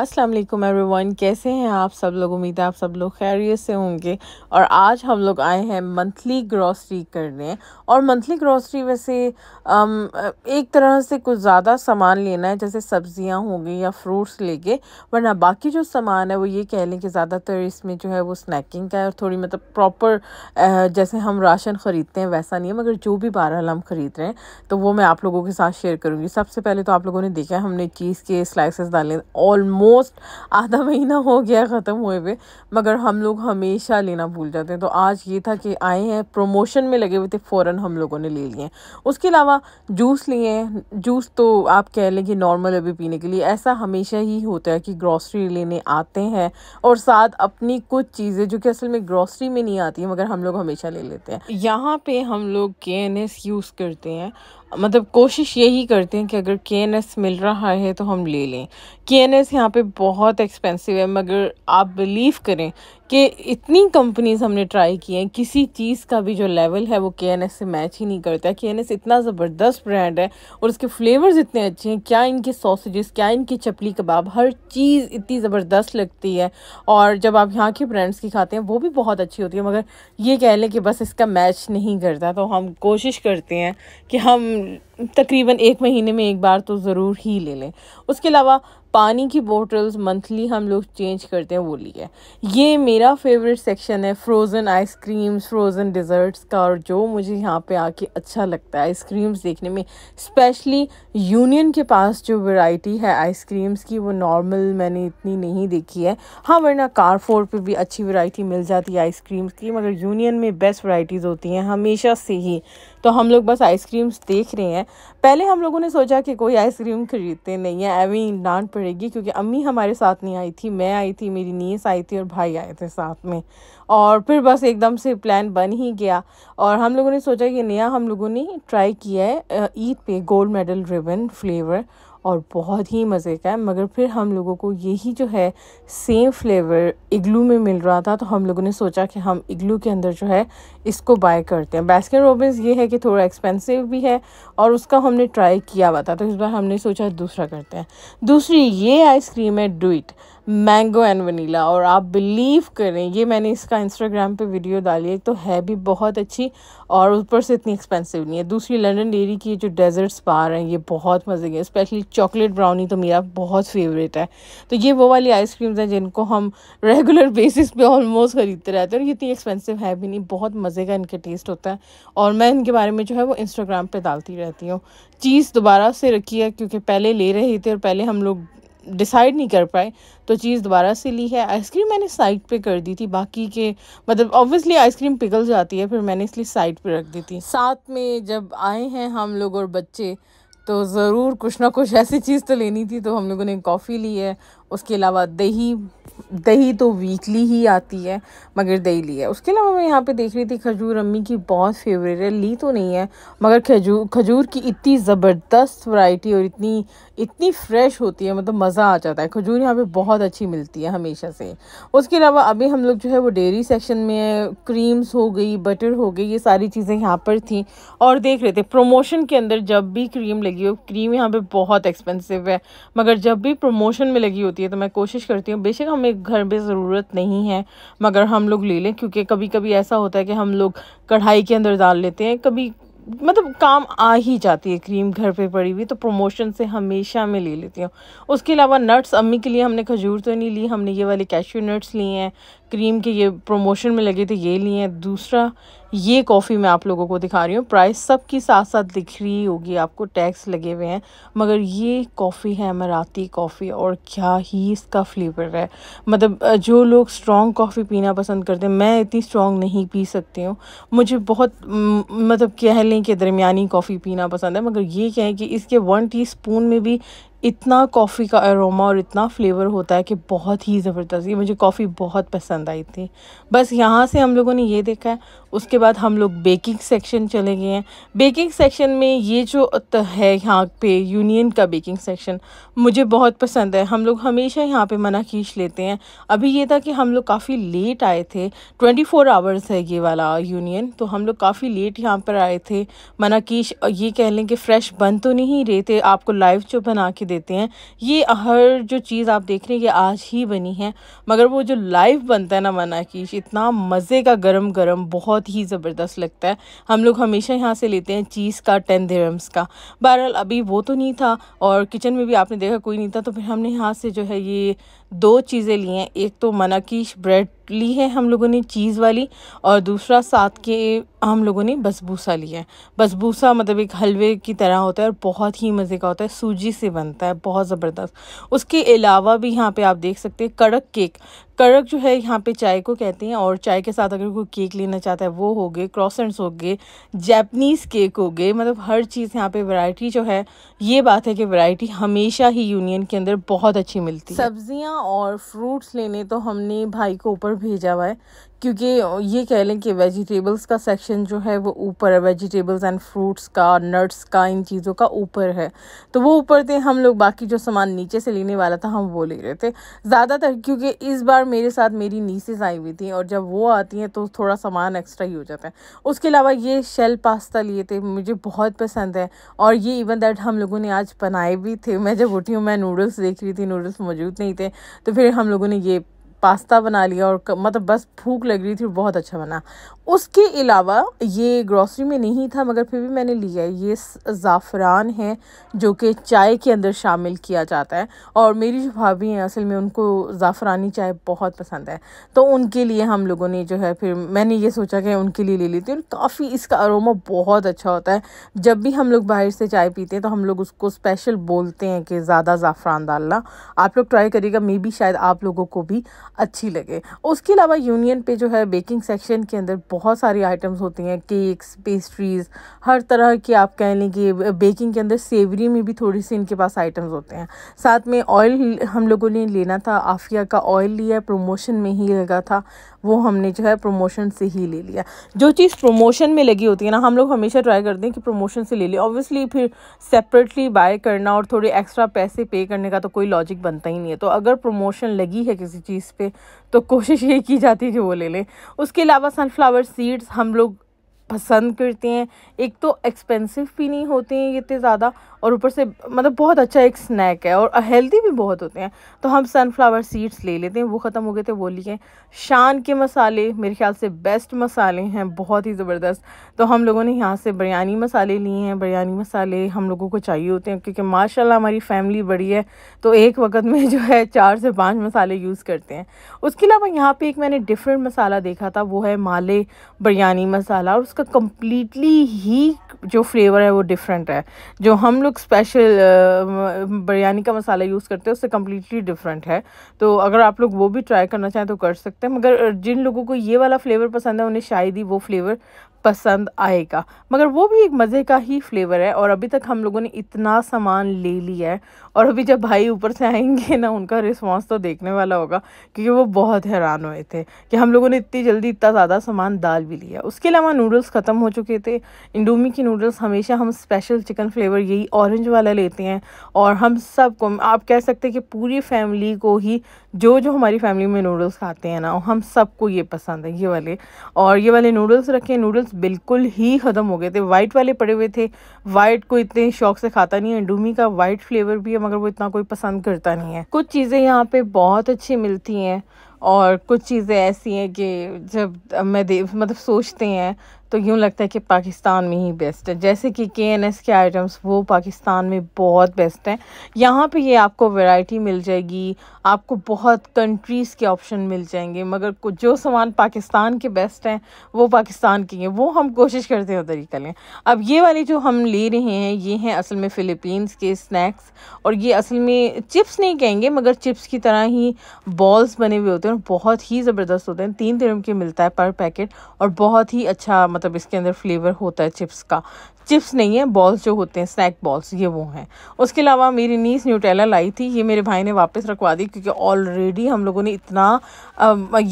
अस्सलाम वालेकुम एवरीवन कैसे हैं आप सब लोग उम्मीद है आप सब लोग खैरियत से होंगे और आज हम लोग आए हैं मंथली ग्रॉसरी करने और मंथली ग्रॉसरी वैसे एक तरह से कुछ ज़्यादा सामान लेना है जैसे सब्जियां हो गई या फ्रूट्स लेके वरना बाकी जो सामान है वो ये कह लें कि ज़्यादातर इसमें जो है वो स्नैकिंग का है और थोड़ी मतलब प्रॉपर जैसे हम राशन ख़रीदते हैं वैसा नहीं है मगर जो भी बारह हम ख़रीद रहे हैं तो वो मैं आप लोगों के साथ शेयर करूँगी सबसे पहले तो आप लोगों ने देखा हमने चीज़ के स्लाइसेस डाले ऑलमोस्ट ऑलमोस्ट आधा महीना हो गया ख़त्म हुए हुए मगर हम लोग हमेशा लेना भूल जाते हैं तो आज ये था कि आए हैं प्रमोशन में लगे हुए थे फ़ौर हम लोगों ने ले लिए उसके अलावा जूस लिए जूस तो आप कह लें कि नॉर्मल अभी पीने के लिए ऐसा हमेशा ही होता है कि ग्रॉसरी लेने आते हैं और साथ अपनी कुछ चीज़ें जो कि असल में ग्रॉसरी में नहीं आती मगर हम लोग हमेशा ले लेते हैं यहाँ पे हम लोग के यूज़ करते हैं मतलब कोशिश यही करते हैं कि अगर के एन एस मिल रहा है तो हम ले लें के एन एस यहाँ पर बहुत एक्सपेंसिव है मगर आप बिलीव करें कि इतनी कंपनीज हमने ट्राई की हैं किसी चीज़ का भी जो लेवल है वो के एन एस से मैच ही नहीं करता के एन एस इतना ज़बरदस्त ब्रांड है और उसके फ्लेवर्स इतने अच्छे हैं क्या इनके सॉसेजेस क्या इनकी चपली कबाब हर चीज़ इतनी ज़बरदस्त लगती है और जब आप यहाँ के ब्रांड्स की खाते हैं वो भी बहुत अच्छी होती है मगर ये कह लें कि बस इसका मैच नहीं करता तो हम कोशिश करते हैं कि हम and तकरीबन एक महीने में एक बार तो ज़रूर ही ले लें उसके अलावा पानी की बॉटल्स मंथली हम लोग चेंज करते हैं वो लिए ये मेरा फेवरेट सेक्शन है फ्रोज़न आइसक्रीम्स फ्रोज़न डिज़र्ट्स का और जो मुझे यहाँ पे आके अच्छा लगता है आइसक्रीम्स देखने में स्पेशली यूनियन के पास जो वैरायटी है आइसक्रीम्स की वो नॉर्मल मैंने इतनी नहीं देखी है हाँ वरना कारफोर पर भी अच्छी वरायटी मिल जाती है आइसक्रीम्स की मगर यूनियन में बेस्ट वराइटीज़ होती हैं हमेशा से ही तो हम लोग बस आइसक्रीम्स देख रहे हैं पहले हम लोगों ने सोचा कि कोई आइसक्रीम ख़रीदते नहीं है अभी डांट पड़ेगी क्योंकि अम्मी हमारे साथ नहीं आई थी मैं आई थी मेरी नीस आई थी और भाई आए थे साथ में और फिर बस एकदम से प्लान बन ही गया और हम लोगों ने सोचा कि नया हम लोगों ने ट्राई किया है ईद पे गोल्ड मेडल रिबन फ्लेवर और बहुत ही मज़े का है मगर फिर हम लोगों को यही जो है सेम फ्लेवर इग्लू में मिल रहा था तो हम लोगों ने सोचा कि हम इग्लू के अंदर जो है इसको बाय करते हैं बैस्किन रोबिन्स ये है कि थोड़ा एक्सपेंसिव भी है और उसका हमने ट्राई किया हुआ था तो इस बार हमने सोचा दूसरा करते हैं दूसरी ये आइसक्रीम है डुइट मैंगो एंड वनीला और आप बिलीव करें ये मैंने इसका इंस्टाग्राम पे वीडियो डाली है तो है भी बहुत अच्छी और ऊपर से इतनी एक्सपेंसिव नहीं है दूसरी लंदन डेरी की जो डेजर्ट्स बार हैं ये बहुत मज़े के स्पेशली चॉकलेट ब्राउनी तो मेरा बहुत फेवरेट है तो ये वो वाली आइसक्रीम्स हैं जिनको हम रेगुलर बेसिस पे ऑलमोस्ट ख़रीदते रहते हैं और ये इतनी एक्सपेंसिव है भी नहीं बहुत मज़े का इनका टेस्ट होता है और मैं इनके बारे में जो है वो इंस्टाग्राम पर डालती रहती हूँ चीज़ दोबारा से रखी है क्योंकि पहले ले रहे थे और पहले हम लोग डिसाइड नहीं कर पाए तो चीज़ दोबारा से ली है आइसक्रीम मैंने साइड पे कर दी थी बाकी के मतलब ऑब्वियसली आइसक्रीम पिघल जाती है फिर मैंने इसलिए साइड पे रख दी थी साथ में जब आए हैं हम लोग और बच्चे तो ज़रूर कुछ ना कुछ ऐसी चीज़ तो लेनी थी तो हम लोगों ने कॉफ़ी ली है उसके अलावा दही दही तो वीकली ही आती है मगर दही ली है उसके अलावा मैं यहाँ पे देख रही थी खजूर अम्मी की बहुत फेवरेट है ली तो नहीं है मगर खजूर खजूर की इतनी ज़बरदस्त वैरायटी और इतनी इतनी फ्रेश होती है मतलब मज़ा आ जाता है खजूर यहाँ पे बहुत अच्छी मिलती है हमेशा से उसके अलावा अभी हम लोग जो है वो डेयरी सेक्शन में क्रीम्स हो गई बटर हो गई ये सारी चीज़ें यहाँ पर थी और देख रहे थे प्रोमोशन के अंदर जब भी क्रीम लगी हो क्रीम यहाँ पर बहुत एक्सपेंसिव है मगर जब भी प्रमोशन में लगी होती है तो मैं कोशिश करती हूँ बेशक हमें हमें घर में ज़रूरत नहीं है मगर हम लोग ले लें क्योंकि कभी कभी ऐसा होता है कि हम लोग कढ़ाई के अंदर डाल लेते हैं कभी मतलब काम आ ही जाती है क्रीम घर पे पड़ी हुई तो प्रमोशन से हमेशा मैं ले लेती हूँ उसके अलावा नट्स अम्मी के लिए हमने खजूर तो नहीं ली हमने ये वाले कैश्यू नट्स लिए हैं क्रीम के ये प्रमोशन में लगे थे ये लिए हैं दूसरा ये कॉफ़ी मैं आप लोगों को दिखा रही हूँ प्राइस की साथ साथ दिख रही होगी आपको टैक्स लगे हुए हैं मगर ये कॉफ़ी है मराती कॉफ़ी और क्या ही इसका फ्लेवर है मतलब जो लोग स्ट्रॉन्ग कॉफ़ी पीना पसंद करते हैं मैं इतनी स्ट्रॉन्ग नहीं पी सकती हूँ मुझे बहुत मतलब कह लें कि दरमिया कॉफ़ी पीना पसंद है मगर ये कहें कि इसके वन टी में भी इतना कॉफ़ी का अरोमा और इतना फ्लेवर होता है कि बहुत ही ज़बरदस्त ये मुझे कॉफ़ी बहुत पसंद आई थी बस यहाँ से हम लोगों ने ये देखा है उसके बाद हम लोग बेकिंग सेक्शन चले गए हैं बेकिंग सेक्शन में ये जो है यहाँ पे यूनियन का बेकिंग सेक्शन मुझे बहुत पसंद है हम लोग हमेशा यहाँ पे मना खींच लेते हैं अभी ये था कि हम लोग काफ़ी लेट आए थे ट्वेंटी फोर आवर्स है ये वाला यूनियन तो हम लोग काफ़ी लेट यहाँ पर आए थे मना ये कह लें कि फ़्रेश बन तो नहीं रहे थे आपको लाइव जो बना के दे देते हैं ये हर जो चीज़ आप देख रहे हैं ये आज ही बनी है मगर वो जो लाइव बनता है ना मना कीश इतना मज़े का गरम गरम बहुत ही ज़बरदस्त लगता है हम लोग हमेशा यहाँ से लेते हैं चीज़ का टेन दिरम्स का बहरहाल अभी वो तो नहीं था और किचन में भी आपने देखा कोई नहीं था तो फिर हमने यहाँ से जो है ये दो चीज़ें ली हैं एक तो की ब्रेड ली है हम लोगों ने चीज़ वाली और दूसरा साथ के हम लोगों ने बसबूसा लिया है बसबूसा मतलब एक हलवे की तरह होता है और बहुत ही मज़े का होता है सूजी से बनता है बहुत ज़बरदस्त उसके अलावा भी यहाँ पे आप देख सकते हैं कड़क केक कड़क जो है यहाँ पे चाय को कहते हैं और चाय के साथ अगर कोई केक लेना चाहता है वो हो गए क्रॉसेंट्स हो गए जैपनीज़ केक हो गए मतलब हर चीज़ यहाँ पे वैरायटी जो है ये बात है कि वैरायटी हमेशा ही यूनियन के अंदर बहुत अच्छी मिलती है सब्जियाँ और फ्रूट्स लेने तो हमने भाई को ऊपर भेजा हुआ है क्योंकि ये कह लें कि वेजिटेबल्स का सेक्शन जो है वो ऊपर है वेजिटेबल्स एंड फ्रूट्स का नट्स का इन चीज़ों का ऊपर है तो वो ऊपर थे हम लोग बाकी जो सामान नीचे से लेने वाला था हम वो ले रहे थे ज़्यादातर क्योंकि इस बार मेरे साथ मेरी नीसेज आई हुई थी और जब वो आती हैं तो थोड़ा सामान एक्स्ट्रा ही हो जाता है उसके अलावा ये शेल पास्ता लिए थे मुझे बहुत पसंद है और ये इवन दैट हम लोगों ने आज बनाए भी थे मैं जब उठी हूँ मैं नूडल्स देख रही थी नूडल्स मौजूद नहीं थे तो फिर हम लोगों ने ये पास्ता बना लिया और मतलब बस भूख लग रही थी बहुत अच्छा बना उसके अलावा ये ग्रॉसरी में नहीं था मगर फिर भी मैंने लिया है ये ज़ाफ़रान है जो कि चाय के अंदर शामिल किया जाता है और मेरी जो भाभी हैं असल में उनको ज़ाफ़रानी चाय बहुत पसंद है तो उनके लिए हम लोगों ने जो है फिर मैंने ये सोचा कि उनके लिए ले लेती हूँ काफ़ी इसका अरोमा बहुत अच्छा होता है जब भी हम लोग बाहर से चाय पीते हैं तो हम लोग उसको स्पेशल बोलते हैं कि ज़्यादा ज़ाफ़रान डालना आप लोग ट्राई करिएगा मे बी शायद आप लोगों को भी अच्छी लगे उसके अलावा यूनियन पे जो है बेकिंग सेक्शन के अंदर बहुत सारी आइटम्स होती हैं केक्स पेस्ट्रीज़ हर तरह की आप कह लें कि बेकिंग के अंदर सेवरी में भी थोड़ी सी इनके पास आइटम्स होते हैं साथ में ऑयल हम लोगों ने लेना था आफिया का ऑयल लिया प्रमोशन में ही लगा था वो हमने जो है प्रमोशन से ही ले लिया जो चीज़ प्रमोशन में लगी होती है ना हम लोग हमेशा ट्राई करते हैं कि प्रमोशन से ले लें ऑब्वियसली फिर सेपरेटली बाय करना और थोड़े एक्स्ट्रा पैसे पे करने का तो कोई लॉजिक बनता ही नहीं है तो अगर प्रमोशन लगी है किसी चीज़ पर तो कोशिश ये की जाती है कि वो ले लें उसके अलावा सनफ्लावर सीड्स हम लोग पसंद करते हैं एक तो एक्सपेंसिव भी नहीं होते हैं इतने ज़्यादा और ऊपर से मतलब बहुत अच्छा एक स्नैक है और हेल्दी भी बहुत होते हैं तो हम सनफ्लावर सीड्स ले लेते हैं वो ख़त्म हो गए थे वो लिए शान के मसाले मेरे ख्याल से बेस्ट मसाले हैं बहुत ही ज़बरदस्त तो हम लोगों ने यहाँ से बिरयानी मसाले लिए हैं बिरयानी मसाले हम लोगों को चाहिए होते हैं क्योंकि माशा हमारी फैमिली बड़ी है तो एक वक्त में जो है चार से पाँच मसाले यूज़ करते हैं उसके अलावा यहाँ पर एक मैंने डिफरेंट मसाला देखा था वो है माले बिरयानी मसाला और उसका कम्प्लीटली ही जो फ्लेवर है वो डिफरेंट है जो हम लोग स्पेशल बिरयानी का मसाला यूज़ करते हैं उससे कम्प्लीटली डिफरेंट है तो अगर आप लोग वो भी ट्राई करना चाहें तो कर सकते हैं मगर जिन लोगों को ये वाला फ्लेवर पसंद है उन्हें शायद ही वो फ्लेवर पसंद आएगा मगर वो भी एक मज़े का ही फ्लेवर है और अभी तक हम लोगों ने इतना सामान ले लिया है और अभी जब भाई ऊपर से आएंगे ना उनका रिस्पॉन्स तो देखने वाला होगा क्योंकि वो बहुत हैरान हुए थे कि हम लोगों ने इतनी जल्दी इतना ज़्यादा सामान दाल भी लिया उसके अलावा नूडल्स ख़त्म हो चुके थे इंडोमी की नूडल्स हमेशा हम स्पेशल चिकन फ्लेवर यही ऑरेंज वाला लेते हैं और हम सबको आप कह सकते हैं कि पूरी फैमिली को ही जो जो हमारी फैमिली में नूडल्स खाते हैं ना हम सबको ये पसंद है ये वाले और ये वाले नूडल्स रखे नूडल्स बिल्कुल ही ख़त्म हो गए थे वाइट वाले पड़े हुए थे वाइट को इतने शौक से खाता नहीं है डूमी का वाइट फ्लेवर भी है मगर वो इतना कोई पसंद करता नहीं है कुछ चीज़ें यहाँ पे बहुत अच्छी मिलती हैं और कुछ चीज़ें ऐसी हैं कि जब मैं मतलब सोचते हैं तो यूँ लगता है कि पाकिस्तान में ही बेस्ट है जैसे कि के एन एस के आइटम्स वो पाकिस्तान में बहुत बेस्ट हैं यहाँ पे ये आपको वैरायटी मिल जाएगी आपको बहुत कंट्रीज़ के ऑप्शन मिल जाएंगे मगर जो सामान पाकिस्तान के बेस्ट हैं वो पाकिस्तान के हैं वो हम कोशिश करते हैं उधर ही अब ये वाले जो हम ले रहे हैं ये हैं असल में फ़िलिपींस के स्नैक्स और ये असल में चिप्स नहीं कहेंगे मगर चिप्स की तरह ही बॉल्स बने हुए होते हैं बहुत ही ज़बरदस्त होते हैं तीन दिन के मिलता है पर पैकेट और बहुत ही अच्छा मतलब इसके अंदर फ्लेवर होता है चिप्स का चिप्स नहीं है बॉल्स जो होते हैं स्नैक बॉल्स ये वो हैं उसके अलावा मेरी नीस न्यूटेला लाई थी ये मेरे भाई ने वापस रखवा दी क्योंकि ऑलरेडी हम लोगों ने इतना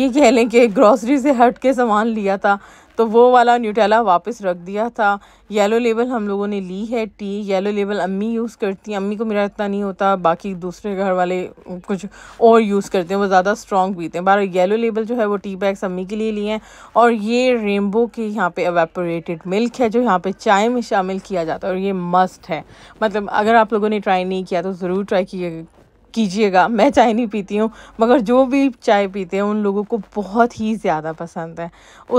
ये कह लें कि ग्रॉसरी से हट के सामान लिया था तो वो वाला न्यूटेला वापस रख दिया था येलो लेबल हम लोगों ने ली है टी येलो लेबल अम्मी यूज़ करती हैं अम्मी को मेरा इतना नहीं होता बाकी दूसरे घर वाले कुछ और यूज़ करते हैं वो ज़्यादा स्ट्रॉन्ग पीते हैं बार येलो लेबल जो है वो टी बैग्स अम्मी के लिए लिए हैं और ये रेनबो के यहाँ पे अवेपोरेटेड मिल्क है जो यहाँ पे चाय में शामिल किया जाता है और ये मस्ट है मतलब अगर आप लोगों ने ट्राई नहीं किया तो ज़रूर ट्राई किया कीजिएगा मैं चाय नहीं पीती हूँ मगर जो भी चाय पीते हैं उन लोगों को बहुत ही ज़्यादा पसंद है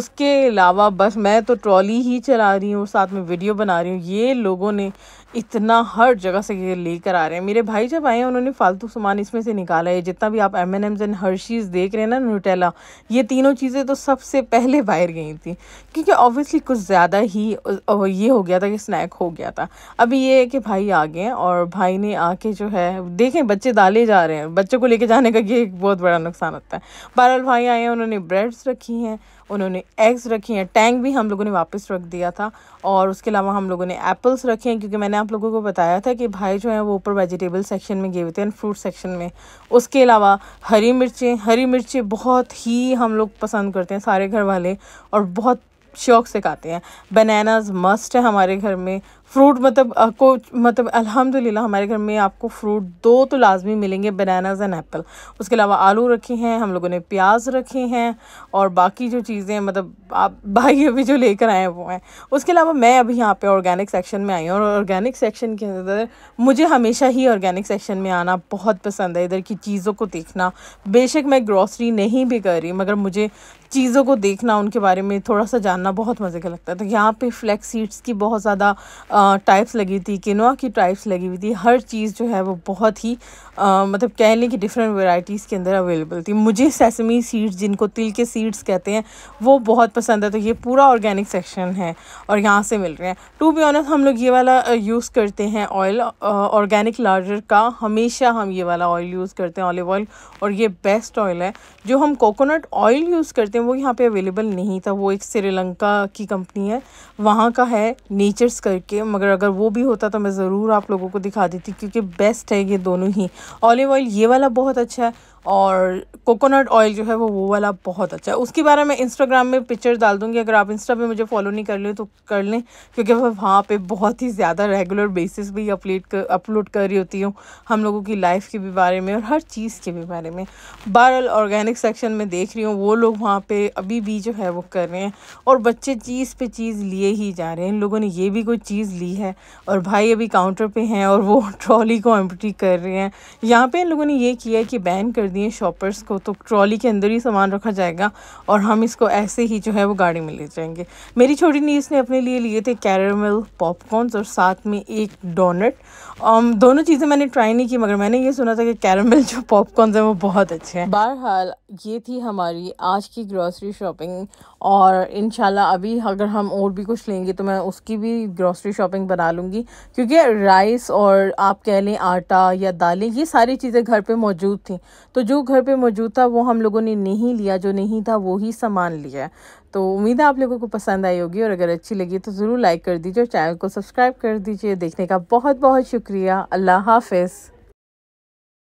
उसके अलावा बस मैं तो ट्रॉली ही चला रही हूँ साथ में वीडियो बना रही हूँ ये लोगों ने इतना हर जगह से ये लेकर आ रहे हैं मेरे भाई जब आए उन्होंने फालतू सामान इसमें से निकाला है जितना भी आप M n M's and Hershey's देख रहे हैं ना न्यूटेला ये तीनों चीज़ें तो सबसे पहले बाहर गई थी क्योंकि ऑब्वियसली कुछ ज़्यादा ही ये हो गया था कि स्नैक हो गया था अभी ये है कि भाई आ गए और भाई ने आके जो है देखें बच्चे डाले जा रहे हैं बच्चों को लेके जाने का ये एक बहुत बड़ा नुकसान होता है बारह भाई आए हैं उन्होंने ब्रेड्स रखी हैं उन्होंने एग्स रखी हैं टैंक भी हम लोगों ने वापस रख दिया था और उसके अलावा हम लोगों ने एप्पल्स रखे हैं क्योंकि मैंने आप लोगों को बताया था कि भाई जो है वो ऊपर वेजिटेबल सेक्शन में गए हुए थे एंड फ्रूट सेक्शन में उसके अलावा हरी मिर्चें हरी मिर्चें बहुत ही हम लोग पसंद करते हैं सारे घर वाले और बहुत शौक से खाते हैं बनानाज मस्ट है हमारे घर में फ्रूट मतलब को मतलब अल्हम्दुलिल्लाह हमारे घर में आपको फ्रूट दो तो लाजमी मिलेंगे बनानाज एंड एप्पल उसके अलावा आलू रखे हैं हम लोगों ने प्याज रखे हैं और बाकी जो चीज़ें मतलब आप भाई अभी जो लेकर आए हैं वो हैं उसके अलावा मैं अभी यहाँ पे ऑर्गेनिक सेक्शन में आई हूँ और ऑर्गेनिक सेक्शन के अंदर मुझे हमेशा ही ऑर्गेनिक सेक्शन में आना बहुत पसंद है इधर की चीज़ों को देखना बेशक मैं ग्रॉसरी नहीं भी कर रही मगर मुझे चीज़ों को देखना उनके बारे में थोड़ा सा जानना बहुत मज़े का लगता है तो यहाँ पे फ्लैक्स सीड्स की बहुत ज़्यादा टाइप्स लगी हुई थी किनवा की टाइप्स लगी हुई थी हर चीज़ जो है वो बहुत ही आ, मतलब कह लें कि डिफरेंट वेराइटीज़ के अंदर अवेलेबल थी मुझे सेसमी सीड्स जिनको तिल के सीड्स कहते हैं वो बहुत पसंद है तो ये पूरा ऑर्गेनिक सेक्शन है और यहाँ से मिल रहे हैं टू बी ऑनस्ट हम लोग ये वाला यूज़ करते हैं ऑयल ऑर्गेनिक लार्जर का हमेशा हम ये वाला ऑयल यूज़ करते हैं ऑलिव ऑयल और ये बेस्ट ऑयल है जो हम कोकोनट ऑयल यूज़ करते हैं वो यहाँ पर अवेलेबल नहीं था वो एक श्रीलंका की कंपनी है वहाँ का है नेचर्स करके मगर अगर वो भी होता तो मैं ज़रूर आप लोगों को दिखा देती क्योंकि बेस्ट है ये दोनों ही ऑलिव ऑयल ये वाला बहुत अच्छा है और कोकोनट ऑयल जो है वो वो वाला बहुत अच्छा है उसके बारे में इंस्टाग्राम में पिक्चर डाल दूँगी अगर आप इंस्टा पे मुझे फॉलो नहीं कर लें तो कर लें क्योंकि मैं वहाँ पे बहुत ही ज़्यादा रेगुलर बेसिस ही अपलेट कर अपलोड कर रही होती हूँ हम लोगों की लाइफ के भी बारे में और हर चीज़ के भी बारे में बहरल ऑर्गेनिक सेक्शन में देख रही हूँ वो लोग वहाँ पर अभी भी जो है वो कर रहे हैं और बच्चे चीज़ पर चीज़ लिए ही जा रहे हैं इन लोगों ने ये भी कोई चीज़ ली है और भाई अभी काउंटर पर हैं और वो ट्रॉली को एम्प्टी कर रहे हैं यहाँ पर इन लोगों ने ये किया कि बैन कर दिए शॉपर्स को तो ट्रॉली के अंदर ही सामान रखा जाएगा और हम इसको ऐसे ही जो है वो गाड़ी में ले जाएंगे मेरी छोटी नीस ने अपने लिए लिए थे कैरामल पॉपकॉर्नस और साथ में एक डोनट um, दोनों चीज़ें मैंने ट्राई नहीं की मगर मैंने ये सुना था कि कैरामल जो पॉपकॉर्नस हैं वो बहुत अच्छे हैं बहरहाल ये थी हमारी आज की ग्रॉसरी शॉपिंग और इन अभी अगर हम और भी कुछ लेंगे तो मैं उसकी भी ग्रॉसरी शॉपिंग बना लूँगी क्योंकि राइस और आप कह लें आटा या दालें ये सारी चीज़ें घर पर मौजूद थी तो तो जो घर पे मौजूद था वो हम लोगों ने नहीं लिया जो नहीं था वो ही सामान लिया तो उम्मीद है आप लोगों को पसंद आई होगी और अगर अच्छी लगी तो ज़रूर लाइक कर दीजिए और चैनल को सब्सक्राइब कर दीजिए देखने का बहुत बहुत शुक्रिया अल्लाह हाफिज़